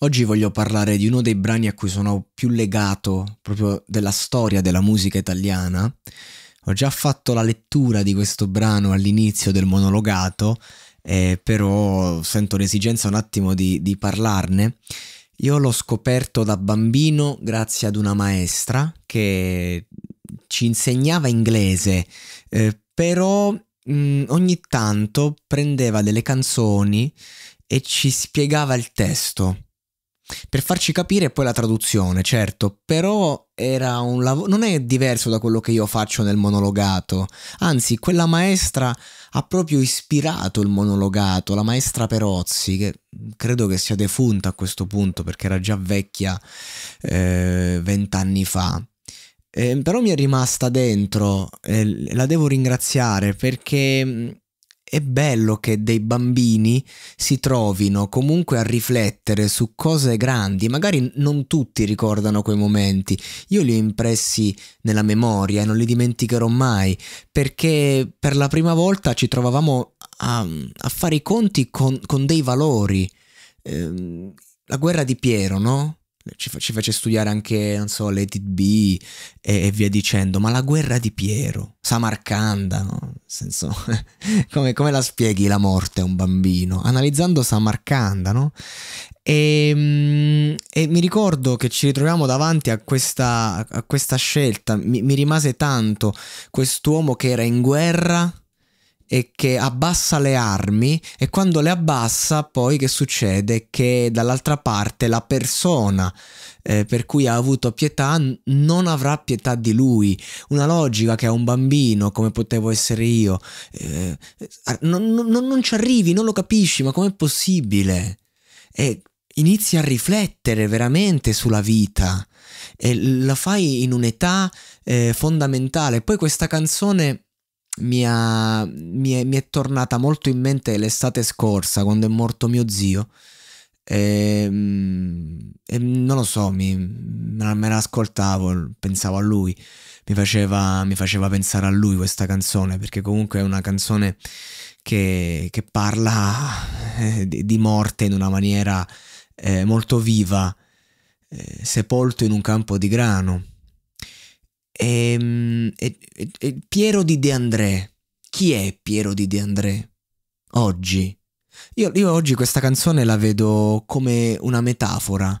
Oggi voglio parlare di uno dei brani a cui sono più legato, proprio della storia della musica italiana. Ho già fatto la lettura di questo brano all'inizio del monologato, eh, però sento l'esigenza un attimo di, di parlarne. Io l'ho scoperto da bambino grazie ad una maestra che ci insegnava inglese, eh, però mh, mm, ogni tanto prendeva delle canzoni e ci spiegava il testo. Per farci capire poi la traduzione, certo, però era un lavoro, non è diverso da quello che io faccio nel monologato, anzi quella maestra ha proprio ispirato il monologato, la maestra Perozzi, che credo che sia defunta a questo punto perché era già vecchia eh, vent'anni eh, fa. Eh, però mi è rimasta dentro, eh, la devo ringraziare perché è bello che dei bambini si trovino comunque a riflettere su cose grandi, magari non tutti ricordano quei momenti, io li ho impressi nella memoria e non li dimenticherò mai, perché per la prima volta ci trovavamo a, a fare i conti con, con dei valori. Eh, la guerra di Piero, no? ci, ci fece studiare anche, non so, le TB e, e, via dicendo, ma la guerra di Piero, Samarcanda, no? Nel senso, come, come, la spieghi la morte a un bambino? Analizzando Samarcanda, no? E, ehm, e mi ricordo che ci ritroviamo davanti a questa, a questa scelta, mi, mi rimase tanto quest'uomo che era in guerra e che abbassa le armi e quando le abbassa poi che succede? Che dall'altra parte la persona eh, per cui ha avuto pietà non avrà pietà di lui. Una logica che a un bambino come potevo essere io eh, non, non, non ci arrivi, non lo capisci, ma com'è possibile? E inizi a riflettere veramente sulla vita e la fai in un'età eh, fondamentale. Poi questa canzone mi, ha, mi, è, mi, è, tornata molto in mente l'estate scorsa quando è morto mio zio. E, ehm, e non lo so, mi, me l'ascoltavo, pensavo a lui, mi faceva, mi faceva, pensare a lui questa canzone perché comunque è una canzone che, che parla eh, di morte in una maniera eh, molto viva, eh, sepolto in un campo di grano. Ehm, e, e, e, Piero di De André. Chi è Piero di De André? Oggi. Io, io oggi questa canzone la vedo come una metafora.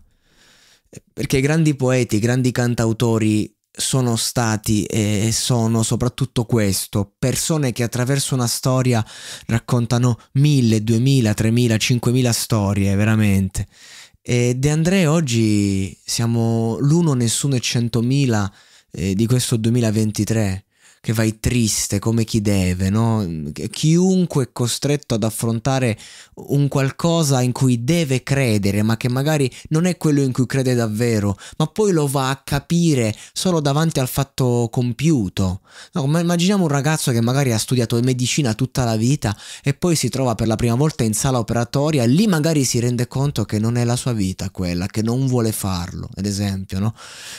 Eh, perché i grandi poeti, i grandi cantautori sono stati e sono soprattutto questo, persone che attraverso una storia raccontano mille, duemila, tremila, cinquemila storie, veramente. E De André oggi siamo l'uno, nessuno e centomila eh, di questo 2023 che vai triste come chi deve, no? Chiunque è costretto ad affrontare un qualcosa in cui deve credere, ma che magari non è quello in cui crede davvero, ma poi lo va a capire solo davanti al fatto compiuto. No, ma immaginiamo un ragazzo che magari ha studiato medicina tutta la vita e poi si trova per la prima volta in sala operatoria lì magari si rende conto che non è la sua vita quella, che non vuole farlo, ad esempio, no?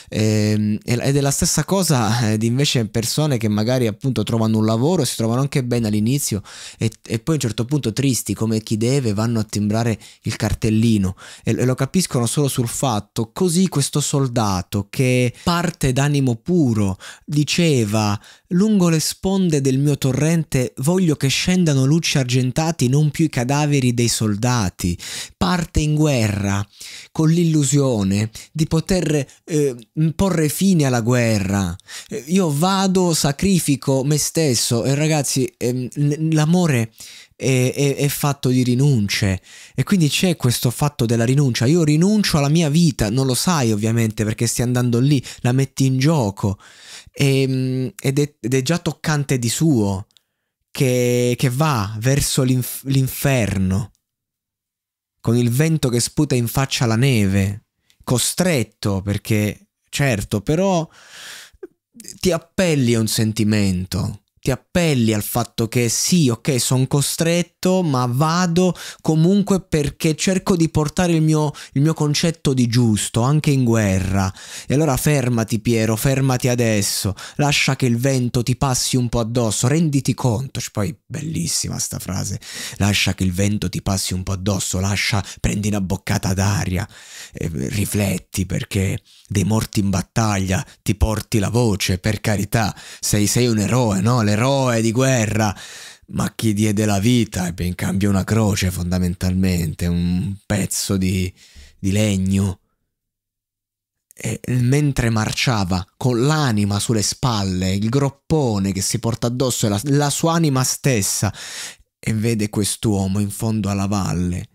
Ehm, ed è la stessa cosa eh, di invece persone che magari appunto trovano un lavoro, e si trovano anche bene all'inizio e, e, poi a un certo punto tristi come chi deve vanno a timbrare il cartellino e, e lo capiscono solo sul fatto. Così questo soldato che parte d'animo puro diceva lungo le sponde del mio torrente voglio che scendano luci argentati non più i cadaveri dei soldati. Parte in guerra con l'illusione di poter eh, porre fine alla guerra. Io vado, sacrifico sacrifico me stesso e ragazzi ehm, l'amore è, è, è, fatto di rinunce e quindi c'è questo fatto della rinuncia io rinuncio alla mia vita non lo sai ovviamente perché stai andando lì la metti in gioco e, ehm, ed, è, ed, è, già toccante di suo che, che va verso l'inf- l'inferno con il vento che sputa in faccia la neve costretto perché certo però ti appelli a un sentimento ti appelli al fatto che sì, ok, sono costretto, ma vado comunque perché cerco di portare il mio, il mio concetto di giusto anche in guerra. E allora fermati Piero, fermati adesso, lascia che il vento ti passi un po' addosso, renditi conto. Cioè, poi bellissima sta frase, lascia che il vento ti passi un po' addosso, lascia, prendi una boccata d'aria, eh, rifletti perché dei morti in battaglia ti porti la voce, per carità, sei, sei un eroe, no? L'eroe eroe di guerra, ma chi diede la vita ebbe in cambio una croce fondamentalmente, un pezzo di, di legno. E mentre marciava con l'anima sulle spalle, il groppone che si porta addosso è la, la sua anima stessa, e vede quest'uomo in fondo alla valle,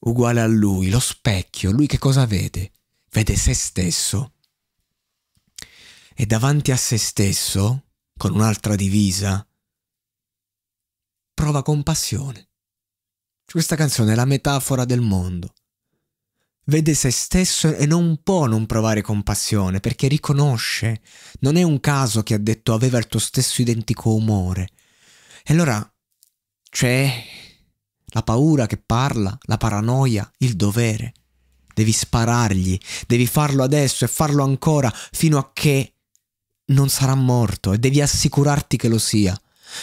uguale a lui, lo specchio, lui che cosa vede? Vede se stesso. E davanti a se stesso con un'altra divisa, prova compassione. Questa canzone è la metafora del mondo. Vede se stesso e non può non provare compassione perché riconosce, non è un caso che ha detto aveva il tuo stesso identico umore. E allora c'è la paura che parla, la paranoia, il dovere. Devi sparargli, devi farlo adesso e farlo ancora fino a che non sarà morto e devi assicurarti che lo sia.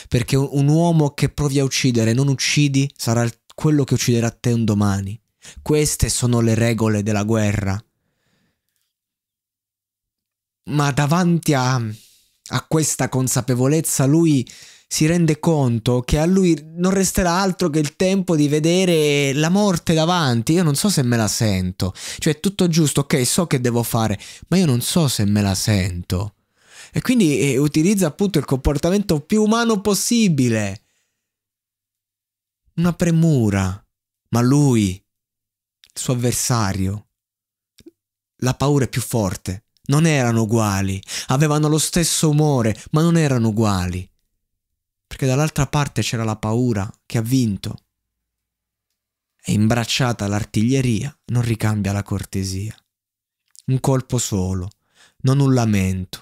Perché un uomo che provi a uccidere e non uccidi sarà quello che ucciderà te un domani. Queste sono le regole della guerra. Ma davanti a, a questa consapevolezza lui si rende conto che a lui non resterà altro che il tempo di vedere la morte davanti. Io non so se me la sento. Cioè, tutto giusto, ok, so che devo fare, ma io non so se me la sento. E quindi eh, utilizza appunto il comportamento più umano possibile. Una premura. Ma lui, il suo avversario, la paura è più forte. Non erano uguali. Avevano lo stesso umore, ma non erano uguali. Perché dall'altra parte c'era la paura che ha vinto. E imbracciata l'artiglieria non ricambia la cortesia. Un colpo solo, non un lamento,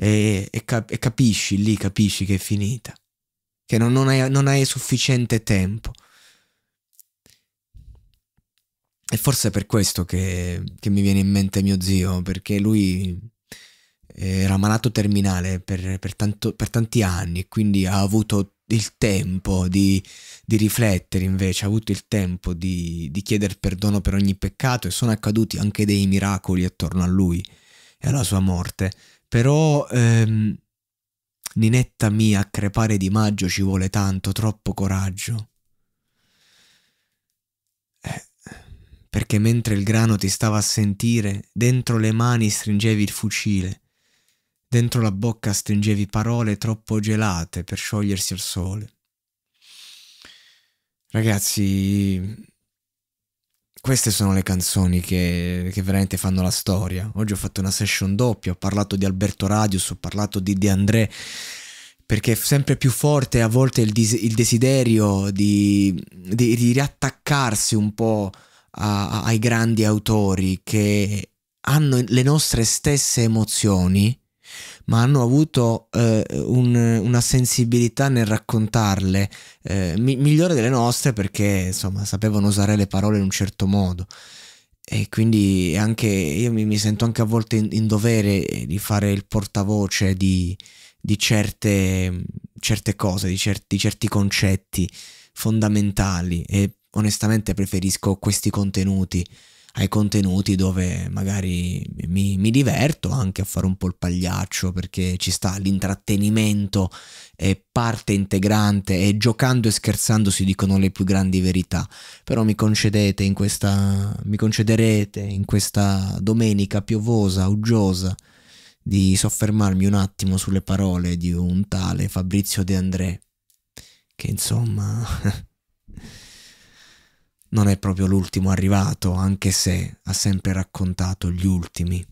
e, e, cap- e capisci lì, capisci che è finita, che non, non, hai, non hai sufficiente tempo. E forse è per questo che, che, mi viene in mente mio zio, perché lui era malato terminale per, per, tanto, per tanti anni e quindi ha avuto il tempo di, di, riflettere invece, ha avuto il tempo di, di chiedere perdono per ogni peccato e sono accaduti anche dei miracoli attorno a lui e alla sua morte. Però ehm, Ninetta mia, a crepare di maggio ci vuole tanto, troppo coraggio. Eh, perché mentre il grano ti stava a sentire, dentro le mani stringevi il fucile, dentro la bocca stringevi parole troppo gelate per sciogliersi al sole. Ragazzi, queste sono le canzoni che, che, veramente fanno la storia. Oggi ho fatto una session doppia, ho parlato di Alberto Radius, ho parlato di De André, perché è sempre più forte a volte il, il desiderio di, di, di, riattaccarsi un po' a, a, ai grandi autori che hanno le nostre stesse emozioni ma hanno avuto eh, un, una sensibilità nel raccontarle eh, mi migliore delle nostre perché insomma sapevano usare le parole in un certo modo e quindi anche io mi, mi sento anche a volte in, in, dovere di fare il portavoce di, di certe, certe, cose, di certi, di certi concetti fondamentali e onestamente preferisco questi contenuti ai contenuti dove magari mi, mi, diverto anche a fare un po' il pagliaccio perché ci sta l'intrattenimento è parte integrante e giocando e scherzando si dicono le più grandi verità però mi concedete in questa mi concederete in questa domenica piovosa uggiosa di soffermarmi un attimo sulle parole di un tale Fabrizio De André che insomma non è proprio l'ultimo arrivato, anche se ha sempre raccontato gli ultimi.